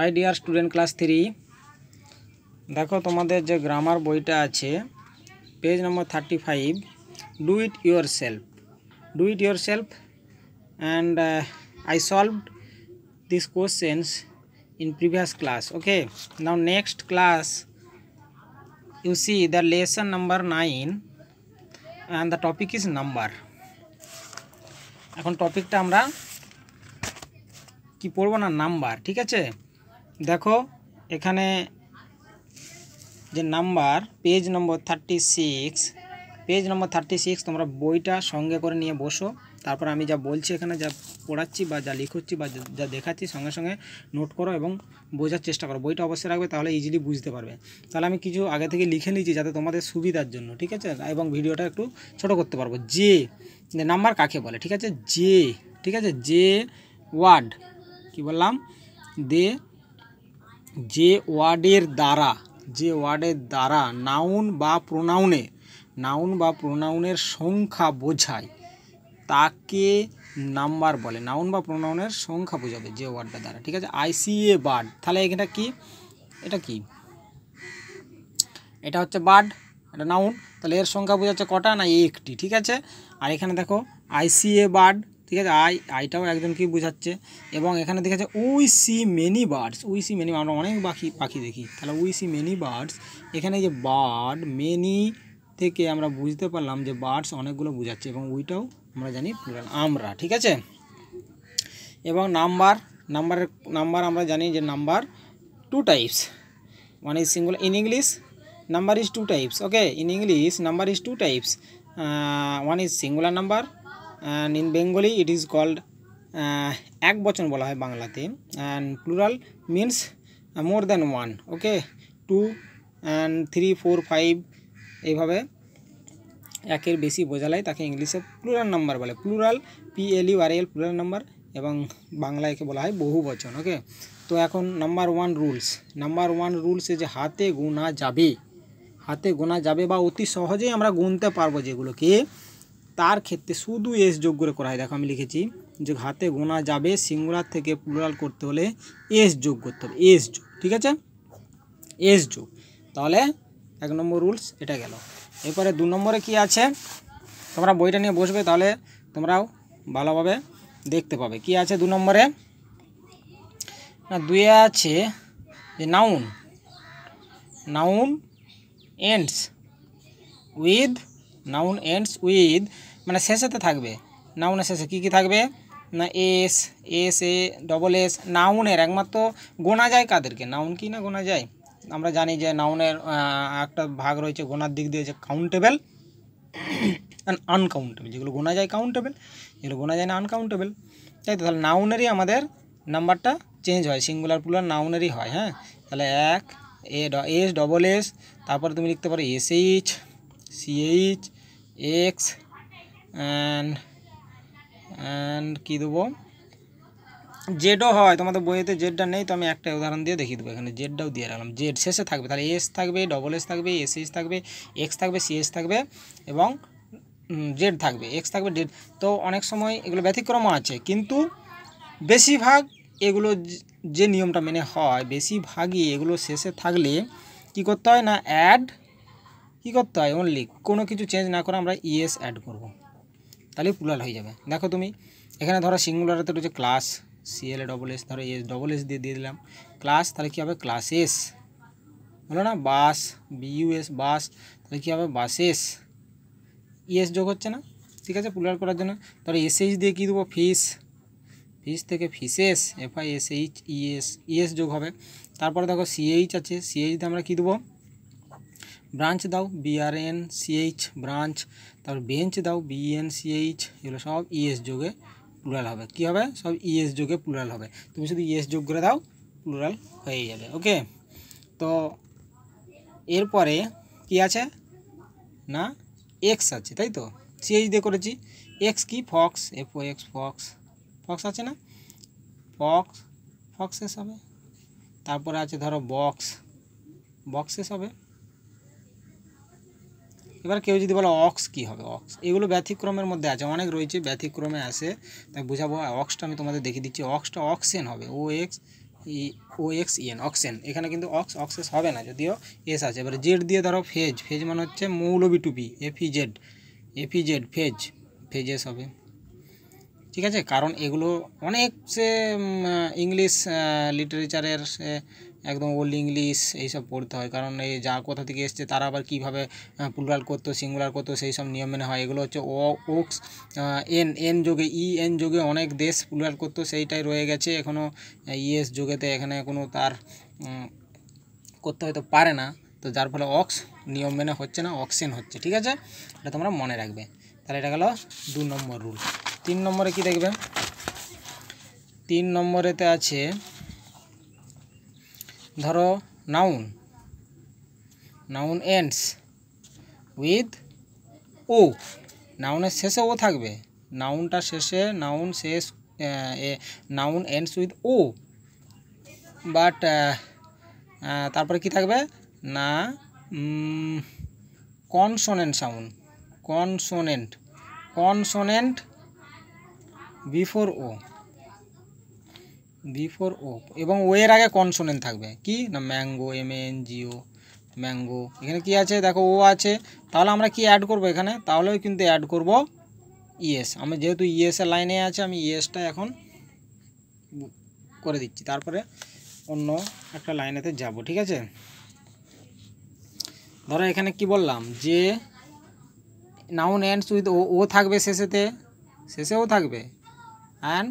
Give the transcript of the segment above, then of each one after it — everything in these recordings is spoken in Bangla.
high dear student class three দেখো তোমাদের যে গ্রামার বইটা আছে page number thirty five do it yourself do it yourself and I solved this questions in previous class okay now next class you see the lesson number nine and the topic is number এখন টপিকটা আমরা কি পড়বো না নাম্বার ঠিক আছে দেখো এখানে যে number page number thirty six page number thirty six তোমরা বইটা সঙ্গে করে নিয়ে বসো তারপর আমি যা বলছি এখানে যা পড়াচ্ছি বা যা লিখোচ্ছি বা যা দেখাচ্ছি সঙ্গে সঙ্গে নোট করো এবং বোঝার চেষ্টা করো বইটা অবশ্যই রাখবে তাহলে ইজিলি বুঝতে পারবে তাহলে আমি কিছু আগে থেকে লিখে নিয়েছি যাতে তোমাদের সুবিধার জন্য ঠিক আছে এবং ভিডিওটা একটু ছোট করতে পারবো যে নাম্বার কাকে বলে ঠিক আছে যে ঠিক আছে যে ওয়ার্ড কি বললাম দে যে ওয়ার্ডের দ্বারা যে ওয়ার্ডের দ্বারা নাউন বা প্রোনাউনে নাউন বা প্রোনাউনের সংখ্যা বোঝায় তাকে নাম্বার বলে নাউন বা প্রোনাউনের সংখ্যা বোঝাবে যে ওয়ার্ডটা দ্বারা ঠিক আছে আইসিএ এ বার্ড তাহলে এটা কি এটা কি এটা হচ্ছে বার্ড এটা নাউন তাহলে এর সংখ্যা বোঝাচ্ছে কটা না একটি ঠিক আছে আর এখানে দেখো আইসিএ বার্ড ঠিক আছে আই আইটেম একদম কি বুঝাচ্ছে এবং এখানে দেখা যাচ্ছে we see many birds we see many আমরা অনেক পাখি পাখি দেখি তাহলে উই সি মেনি বার্ডস এখানে যে বার্ড মেনি থেকে আমরা বুঝতে পারলাম যে বার্ডস অনেকগুলো বুঝাচ্ছে এবং উইটাও আমরা জানি প্ল্যান আমরা ঠিক আছে এবং নাম্বার নাম্বার নাম্বার আমরা জানি যে number two types one is singular in English number is two types okay in English number is two types one is singular number and in bengali it is called এক বচন বলা হয় বাংলাতে and plural means more than one okay two and three four five এইভাবে একের বেশি বোঝালে তাকে ইংলিশে প্লুরাল নাম্বার বলে plural P L U R L plural number এবং বাংলা একে বলা হয় বহু বচন ওকে তো এখন number one rules number one রুলসে যে হাতে গোনা যাবে হাতে গোনা যাবে বা অতি সহজেই আমরা গুনতে পারবো যেগুলোকে তার ক্ষেত্রে শুধু এস যোগ করে করা হয় দেখো আমি লিখেছি যে হাতে গোনা যাবে সিঙ্গুলার থেকে প্লুরাল করতে হলে এস যোগ করতে হবে এস যোগ ঠিক আছে এস যোগ তাহলে এক নম্বর রুলস এটা গেল এরপরে দু নম্বরে কি আছে তোমরা বইটা নিয়ে বসবে তাহলে তোমরাও ভালোভাবে দেখতে পাবে কি আছে দু নম্বরে না দুয়ে আছে যে noun noun ends with noun ends with মানে s তে থাকবে নাউন এস আছে কি কি থাকবে না s s a double s নাউনের একমাত্র গোনা যায় কাদেরকে নাউন কি না গোনা যায় আমরা জানি যে নাউনের একটা ভাগ রয়েছে গোনার দিক দিয়ে যে কাউন্টেবল এন্ড আনকাউন্টেবল যেগুলো গোনা যায় কাউন্টেবল যেগুলো গোনা যায় না আনকাউন্টেবল তাইতে তাহলে নাউনেরই আমাদের নাম্বারটা চেঞ্জ হয় सिंगुलर প্লুরাল নাউনেরই হয় হ্যাঁ তাহলে a s double s তারপরে তুমি লিখতে পারো s h c h x and and কী দেবো জেডও হয় তোমাদের বইয়েতে জেডটা নেই তো আমি একটা উদাহরণ দিয়ে দেখিয়ে দেবো এখানে জেডটাও দিয়ে রাখলাম জেড শেষে থাকবে তাহলে এস থাকবে ডবল এস থাকবে এস এস থাকবে এক্স থাকবে সিএস থাকবে এবং জেড থাকবে এক্স থাকবে ডেড তো অনেক সময় এগুলো ব্যতিক্রমও আছে কিন্তু বেশিরভাগ এগুলো যে নিয়মটা মেনে হয় বেশিরভাগই এগুলো শেষে থাকলে কি করতে হয় না অ্যাড কী করতে হয় অনলি কোনো কিছু চেঞ্জ না করে আমরা ইএস e অ্যাড করবো তাহলে প্লুরাল হয়ে যাবে দেখো তুমি এখানে ধরো সিঙ্গুলারাতে রয়েছে ক্লাস সিএল ডবল এস ধরো এস ডবল এস দিয়ে দিয়ে দিলাম ক্লাস তাহলে কী হবে ক্লাস এস হলো না বাস বিইউএস বাস তাহলে কী হবে বাসেস ইএস যোগ হচ্ছে না ঠিক আছে প্লুরাল করার জন্য ধরো এসএইচ দিয়ে কী দেবো ফিস ফিস থেকে ফিসেস এফআইএসএইচ ইএস ইএস যোগ হবে তারপরে দেখো সিএইচ আছে সিএইচ দিয়ে আমরা কী দেবো ব্রাঞ্চ দাও B R N C H branch তারপর B N C H your shop E S যোগে প্লুরাল হবে কি হবে সব ই এস যোগে প্লুরাল হবে তুমি শুধু ই এস যোগ করে দাও প্লুরাল হয়ে যাবে ওকে তো এরপর কি আছে না এক্স আছে তাই তো সি এইচ দিয়ে করেছি এক্স কি fox ফ ও এক্স fox fox আছে না fox fox হবে তারপর আছে ধর বক্স বক্সেস হবে এবার কেউ যদি বলে অক্স কি হবে অক্স এগুলো ব্যতিক্রমের মধ্যে আছে অনেক রয়েছে ব্যতিক্রমে আছে তাই হ্যাঁ অক্সটা আমি তোমাদের দেখিয়ে দিচ্ছি অক্সটা অক্সেন হবে O X E O X E N oxen এখানে কিন্তু অক্স অক্সেস হবে না যদিও এস আছে এবার জেড দিয়ে ধরো ফেজ ফেজ মানে হচ্ছে মৌলবি টুপি F E Z F E Z fez fezzes হবে ঠিক আছে কারণ এগুলো অনেক সে ইংলিশ লিটারেচারের একদম ওল্ড ইংলিশ এইসব পড়তে হয় কারণ এই যা কোথা থেকে এসছে তারা আবার কীভাবে প্লুরাল করতো সিঙ্গুলার করতো সেই সব নিয়ম মেনে হয় এগুলো হচ্ছে ও ওক্স এন এন যোগে ই এন যোগে অনেক দেশ প্লুরাল করতো সেইটাই রয়ে গেছে এখনও ইএস যোগেতে এখানে কোনো তার করতে হয়তো পারে না তো যার ফলে অক্স নিয়ম মেনে হচ্ছে না অক্সেন হচ্ছে ঠিক আছে এটা তোমরা মনে রাখবে তাহলে এটা গেল দু নম্বর রুল তিন নম্বরে কি দেখবেন তিন নম্বরেতে আছে ধরো noun noun ends with O নাউনের শেষে ও থাকবে নাউনটা শেষে নাউন শেষ noun ends with O but তারপরে কি থাকবে না consonant sound consonant consonant before O before O এবং ওয় এর আগে কনসোনেন্ট থাকবে কি না mango M N G O mango এখানে কি আছে দেখো ও আছে তাহলে আমরা কি অ্যাড করব এখানে তাহলেই কিন্তু অ্যাড করব ইয়েস আমি যেহেতু ইএস এ লাইনেই আছে আমি ইএস টা এখন করে দিচ্ছি তারপরে অন্য একটা লাইনাতে যাব ঠিক আছে ধর এখানে কি বললাম যে noun ends with O O থাকবে শেষেতে শেষেও থাকবে অ্যান্ড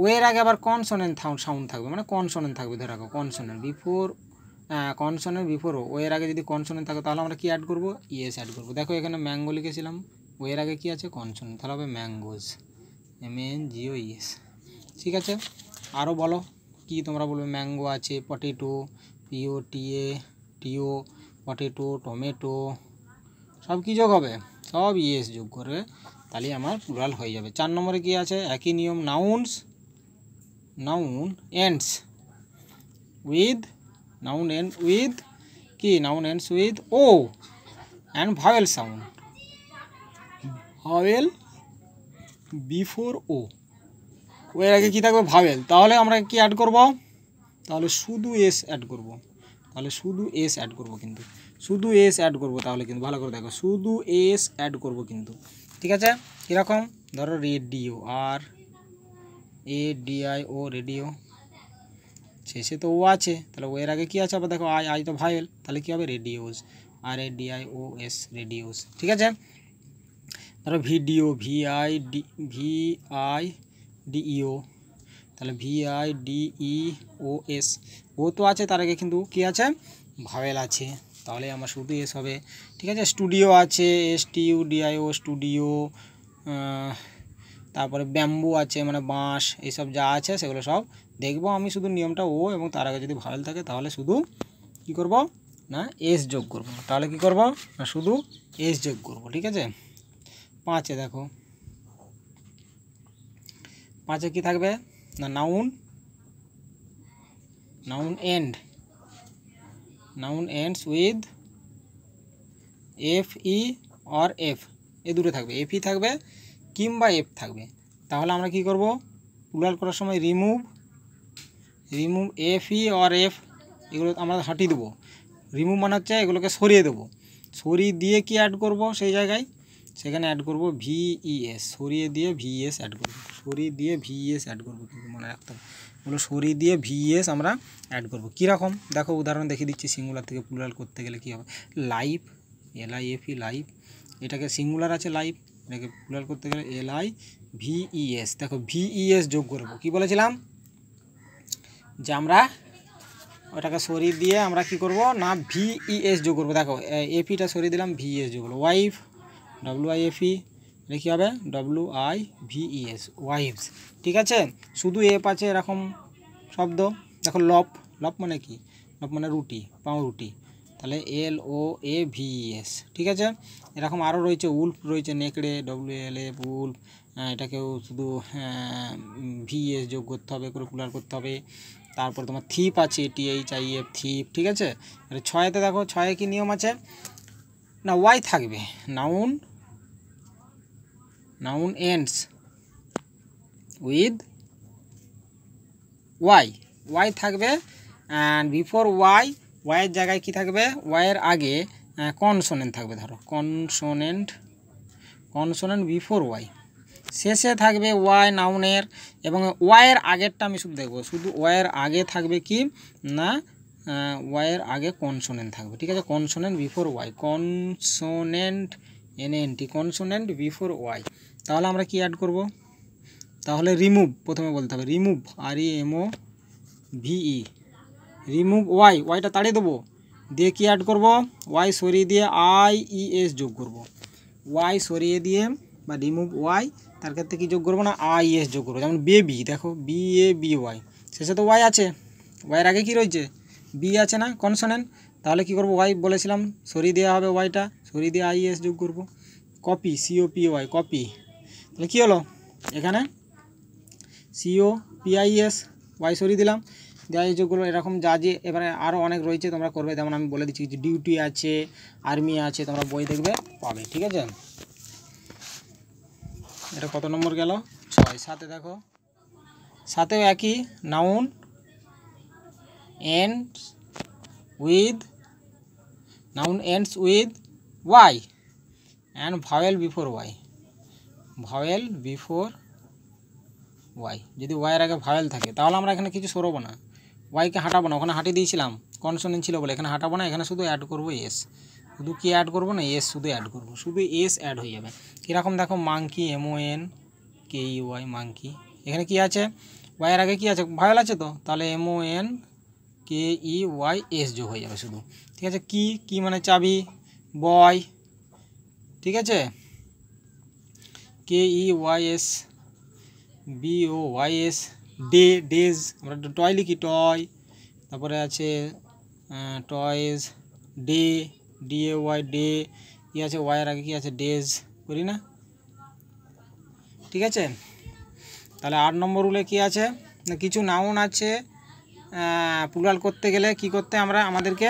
ও এর আগে আবার কনসোনেন্ট সাউন্ড থাকবে মানে কনসোনেন্ট থাকবে ধরে রাখো consonant before consonant before O এর আগে যদি কনসোনেন্ট থাকে তাহলে আমরা কি অ্যাড করব ইয়েস অ্যাড করব দেখো এখানে ম্যাঙ্গো লিখেছিলাম ও এর আগে কি আছে কনসোনেন্ট তাহলে হবে mangoes M N G O yes ঠিক আছে আরও বলো কি তোমরা বলবে ম্যাঙ্গো আছে potato P O T A T O potato tomato সব কি যোগ হবে সব ইএস যোগ করবে তাহলে আমার প্লুরাল হয়ে যাবে চার নম্বরে কি আছে একই নিয়ম nouns noun ends with noun end with কি noun ends with O and vowel sound vowel before O এর আগে কী থাকবে ভাওয়েল তাহলে আমরা কি অ্যাড করব তাহলে শুধু এস অ্যাড করব তাহলে শুধু এস অ্যাড করব কিন্তু sudo ls ऐड করবো তাহলে কিন্তু ভালো করে দেখো sudo ls ऐड করবো কিন্তু ঠিক আছে কি রকম ধর রেডিও আর एडिओ रेडियो जैसे तो हुआ छे তাহলে ওর আগে কি আছে अब देखो आई आई तो फाइल তাহলে কি হবে रेडियोस एडिओस रेडियोस ठीक है죠 ধর video V I D V I D E O তাহলে वीडियो एस वो तो आछे তার আগে কিন্তু কি আছে फाइल आछे তাহলে আমরা বুঝবি এইসব ঠিক আছে স্টুডিও আছে S T U D I O studio তারপরে بامবু আছে মানে বাঁশ এই সব যা আছে সেগুলা সব দেখবো আমি শুধু নিয়মটা ও এবং তার আগে যদি ভাল থাকে তাহলে শুধু কি করব না এস যোগ করব তাহলে কি করব না শুধু এস যোগ করব ঠিক আছে পাঁচে দেখো পাঁচে কি থাকবে না noun noun end noun ends with F E or F এ দুটো থাকবে এফ ই থাকবে কিংবা এফ থাকবে তাহলে আমরা কি করব পুলাল করার সময় remove remove F E or F এগুলো আমরা হাঁটিয়ে দেবো রিমুভ মানে হচ্ছে এগুলোকে সরিয়ে দেবো সরিয়ে দিয়ে কি অ্যাড করব সেই জায়গায় সেখানে অ্যাড করব ভিইএস e সরিয়ে দিয়ে ভিইএস অ্যাড e করব সরিয়ে দিয়ে ভিইএস অ্যাড e করব কিন্তু মনে রাখতে হবে ওগুলো সরিয়ে দিয়ে ভিএস আমরা অ্যাড করব কীরকম দেখো উদাহরণ দেখিয়ে দিচ্ছি সিঙ্গুলার থেকে প্লুরাল করতে গেলে কী হবে live L I F E live এটাকে সিঙ্গুলার আছে লাইভ এটাকে প্লুরাল করতে গেলে এল আই ভিইএস দেখো ভিইএস যোগ করব কি বলেছিলাম যে আমরা ওটাকে সরিয়ে দিয়ে আমরা কি করব না ভিইএস যোগ করব দেখো এপিটা সরিয়ে দিলাম ভিইএস যোগ করবো wife W I F E এটা কী হবে ডব্লু আই ভিইএস ওয়াইভস ঠিক আছে শুধু এফ আছে এরকম শব্দ দেখো লপ লপ মানে কি লপ মানে রুটি পাউরুটি তাহলে এল ও এ ভিইএস ঠিক আছে এরকম আরও রয়েছে উল্ফ রয়েছে নেকড়ে ডব্লু এল এফ উল্ফ এটাকেও শুধু ভিএস e যোগ করতে হবে কুলার করতে হবে তারপর তোমার থিপ আছে টিএইচ আই এফ থিপ ঠিক আছে ছয়তে দেখো ছয়ে কি নিয়ম আছে না ওয়াই থাকবে noun noun ends with Y Y থাকবে অ্যান্ড বিফোর ওয়াই ওয়াইয়ের জায়গায় কি থাকবে ওয়াইয়ের আগে কনসোনেন্ট থাকবে ধরো কনসোনেন্ট কনসোনেন্ট বিফোর ওয়াই শেষে থাকবে ওয়াই নাউনের এবং ওয়াইয়ের আগেরটা আমি শুধু দেখবো শুধু ওয়াইয়ের আগে থাকবে কি না ওয়াইয়ের আগে কনসোনেন্ট থাকবে ঠিক আছে consonant before Y consonant N N T consonant before Y তাহলে আমরা কি অ্যাড করব তাহলে রিমুভ প্রথমে বলতে হবে remove R E M O V E remove Y ওয়াইটা তাড়িয়ে দেব দেখি অ্যাড করব ওয়াই সরিয়ে দিয়ে আই ই এস যোগ করব ওয়াই সরিয়ে দিয়ে বা রিমুভ ওয়াই তার করতে কি যোগ করব না আই এস যোগ করব যেমন বেবি দেখো বি এ বি ওয়াই সেসে তো ওয়াই আছে ওয়াই এর আগে কি রইছে বি আছে না কনসোনেন্ট তাহলে কি করব ওয়াই বলেছিলাম সরিয়ে দেয়া হবে ওয়াইটা সরিয়ে দিয়ে আই এস যোগ করব copy C O P Y copy তাহলে কী হলো এখানে সিও পিআইএস ওয়াই সরি দিলাম দেওয়া যেগুলো এরকম যা যে এবারে আরও অনেক রয়েছে তোমরা করবে যেমন আমি বলে দিচ্ছি ডিউটি আছে আর্মি আছে তোমরা বই দেখবে পাবে ঠিক আছে এটা কত নম্বর গেল ছয় সাথে দেখো সাথেও একই noun end with noun ends with Y and vowel before Y vowel before Y যদি ওয়াইয়ের আগে ভাওয়েল থাকে তাহলে আমরা এখানে কিছু সরবো না ওয়াইকে হাঁটাবো না ওখানে হাঁটিয়ে দিয়েছিলাম কনসোনেন্ট ছিল বলে এখানে হাঁটাবো না এখানে শুধু অ্যাড করবো এস শুধু কি অ্যাড করবো না এস শুধু অ্যাড করবো শুধু এস অ্যাড হয়ে যাবে কীরকম দেখো monkey M O N K E Y monkey এখানে কি আছে ওয়াইয়ের আগে কি আছে ভাওয়েল আছে তো তাহলে M O N K E Y S যোগ হয়ে যাবে শুধু ঠিক আছে কি কি মানে চাবি বয় ঠিক আছে K E Y S B O Y S day days আমরা টয় লিখি টয় তারপরে আছে toys day D A Y day কী আছে ওয়াইয়ের আগে কী আছে ডেজ করি না ঠিক আছে তাহলে আট নম্বর রুলে কী আছে কিছু নাউন আছে প্লুরাল করতে গেলে কি করতে আমরা আমাদেরকে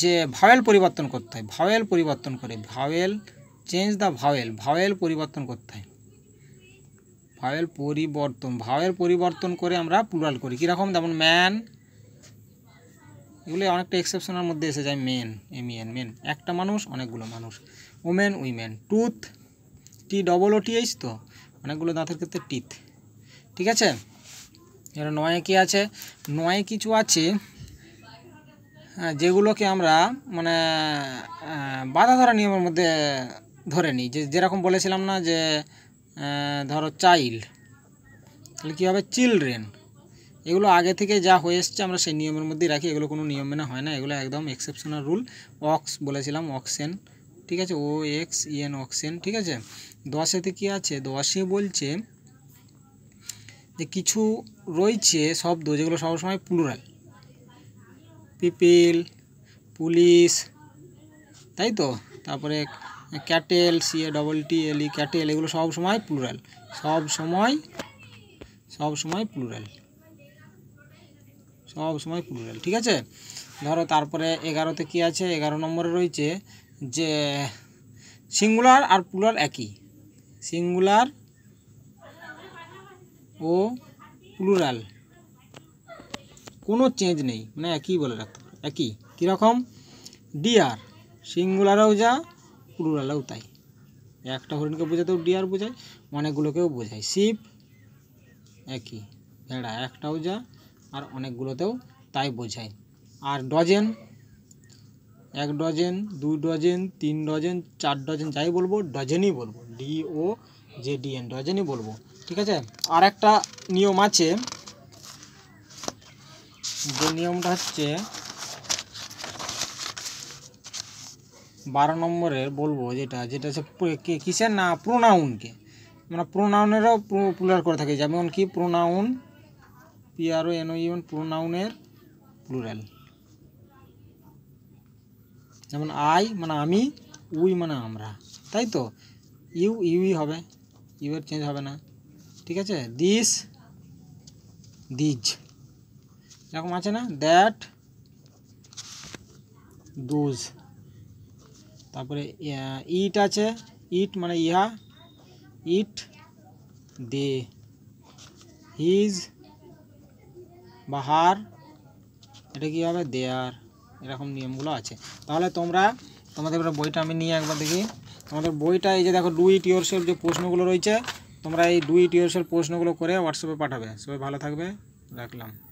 যে ভাওয়েল পরিবর্তন করতে হয় ভাওয়েল পরিবর্তন করে vowel change the vowel vowel পরিবর্তন করতে হয় ভাওয়েল পরিবর্তন ভাওয়েল পরিবর্তন করে আমরা প্লুরাল করি কীরকম যেমন ম্যান এগুলি অনেকটা এক্সেপশনের মধ্যে এসে যায় মেন এমিএন মেন একটা মানুষ অনেকগুলো মানুষ woman women tooth T double O T H তো অনেকগুলো দাঁতের ক্ষেত্রে টিথ ঠিক আছে এবার নয় কি আছে নয় কিছু আছে হ্যাঁ, যেগুলোকে আমরা মানে বাধা ধরা নিয়মের মধ্যে ধরে নিই যে যেরকম বলেছিলাম না যে ধরো চাইল্ড তাহলে কী হবে চিলড্রেন এগুলো আগে থেকে যা হয়ে এসছে আমরা সেই নিয়মের মধ্যেই রাখি এগুলো কোনো নিয়ম মেনে হয় না এগুলো একদম এক্সেপশনাল রুল অক্স বলেছিলাম অক্সেন ঠিক আছে ও এক্স ইএন অক্সেন ঠিক আছে দশেতে কি আছে দশে বলছে যে কিছু রয়েছে শব্দ যেগুলো সবসময় পুনরায় পিপিল পুলিশ তাই তো তারপরে হ্যাঁ, cattle C A double T L E cattle এগুলো সব সময় প্লুরাল সব সময় সব সময় প্লুরাল সব সময় প্লুরাল ঠিক আছে ধরো তারপরে এগারোতে কি আছে এগারো নম্বরে রয়েছে যে সিঙ্গুলার আর প্লুরাল একই সিঙ্গুলার ও প্লুরাল কোনো চেঞ্জ নেই মানে একই বলে রাখতে একই কীরকম ডিয়ার সিঙ্গুলারও যা পুরো লাউতাই একটা করেনকে বুঝাতে ডিয়ার বুঝাই অনেক গুলোকেও বুঝাই শিপ একি এটা একটাও যা আর অনেক গুলোতেও তাই বুঝাই আর ডজন এক ডজন দুই ডজন তিন ডজন চার ডজন যাই বলবো ডজনই বলবো D O Z D N ডজনই বলবো ঠিক আছে আরেকটা নিয়ম আছে ওই নিয়মটা আছে বারো নম্বরের বলবো যেটা যেটা হচ্ছে কিসের না প্রোনাউনকে মানে প্রোনাউনেরও প্লুরাল করে থাকে যেমন কি প্রোনাউন পিআরও ইউন প্রোনাউনের প্লুরাল যেমন আই মানে আমি উই মানে আমরা তাই তো ইউ ইউই হবে এর চেঞ্জ হবে না ঠিক আছে দিস দিজ এরকম আছে না দ্যাট দোজ তারপরে ইট আছে ইট মানে ইয়া ইট দে হিজ বাহার এটা কি হবে দেয়ার এরকম নিয়মগুলো আছে তাহলে তোমরা তোমাদের বইটা আমি নিয়ে একবার দেখি তোমাদের বইটা এই যে দেখো 2 টিওরসেট যে প্রশ্নগুলো রয়েছে তোমরা এই 2 টিওরসের প্রশ্নগুলো করে WhatsApp এ পাঠাবে খুবই ভালো থাকবে রাখলাম